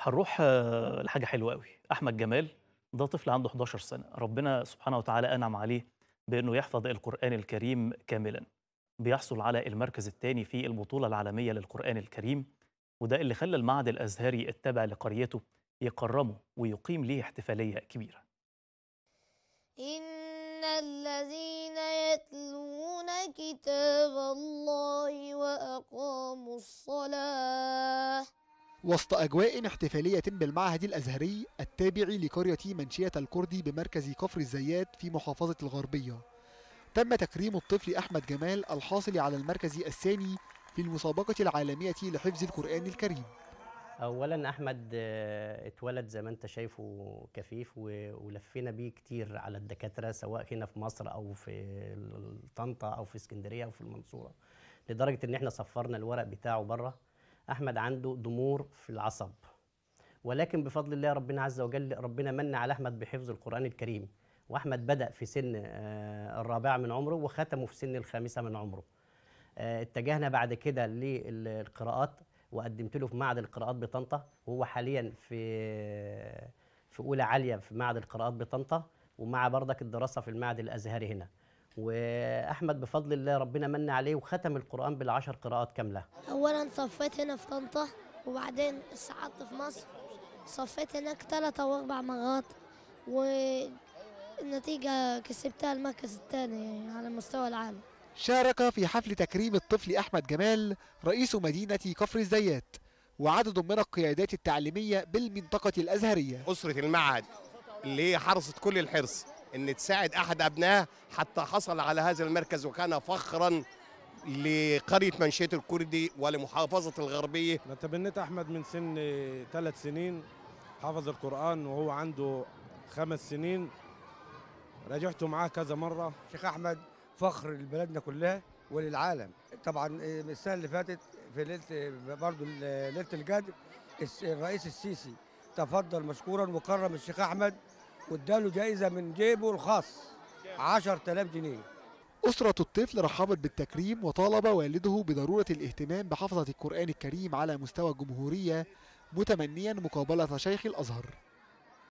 هنروح آه، لحاجه حلوه قوي احمد جمال ده طفل عنده 11 سنه ربنا سبحانه وتعالى انعم عليه بانه يحفظ القران الكريم كاملا بيحصل على المركز الثاني في البطوله العالميه للقران الكريم وده اللي خلى المعهد الازهري التابع لقريته يكرمه ويقيم ليه احتفاليه كبيره ان الذين يتلون كتاب الله واقاموا الصلاه وسط أجواء احتفالية بالمعهد الأزهري التابع لقرية منشية الكردي بمركز كفر الزيات في محافظة الغربية تم تكريم الطفل أحمد جمال الحاصل على المركز الثاني في المسابقة العالمية لحفظ القرآن الكريم اولا احمد آه، اتولد زي ما انت شايفه كفيف ولفينا بيه كتير على الدكاتره سواء هنا في مصر او في طنطا او في اسكندريه او في المنصوره لدرجه ان احنا صفرنا الورق بتاعه بره احمد عنده ضمور في العصب ولكن بفضل الله ربنا عز وجل ربنا من على احمد بحفظ القران الكريم واحمد بدا في سن آه، الرابعه من عمره وختمه في سن الخامسه من عمره آه، اتجهنا بعد كده للقراءات وقدمت له في معهد القراءات بطنطا وهو حاليا في آه، في اولى عاليه في معهد القراءات بطنطا ومع برضك الدراسه في المعهد الازهري هنا واحمد بفضل الله ربنا من عليه وختم القران بالعشر قراءات كامله اولا صفيت هنا في طنطا وبعدين استعدت في مصر صفيت هناك ثلاث او اربع مرات والنتيجه كسبتها المركز الثاني على مستوى العالم شارك في حفل تكريم الطفل احمد جمال رئيس مدينه كفر الزيات وعدد من القيادات التعليميه بالمنطقه الازهريه اسره المعهد اللي هي حرصت كل الحرص ان تساعد احد ابنائها حتى حصل على هذا المركز وكان فخرا لقريه منشيه الكردي ولمحافظه الغربيه انا تبنيت احمد من سن ثلاث سنين حافظ القران وهو عنده خمس سنين راجعته معاه كذا مره شيخ احمد فخر لبلدنا كلها وللعالم طبعا آه، السنه اللي فاتت في ليله برضه ليله الجد الرئيس السيسي تفضل مشكورا وكرم الشيخ احمد واداله جائزه من جيبه الخاص 10000 جنيه أسرة الطفل رحبت بالتكريم وطالب والده بضرورة الاهتمام بحفظة القرآن الكريم على مستوى الجمهورية متمنيا مقابلة شيخ الأزهر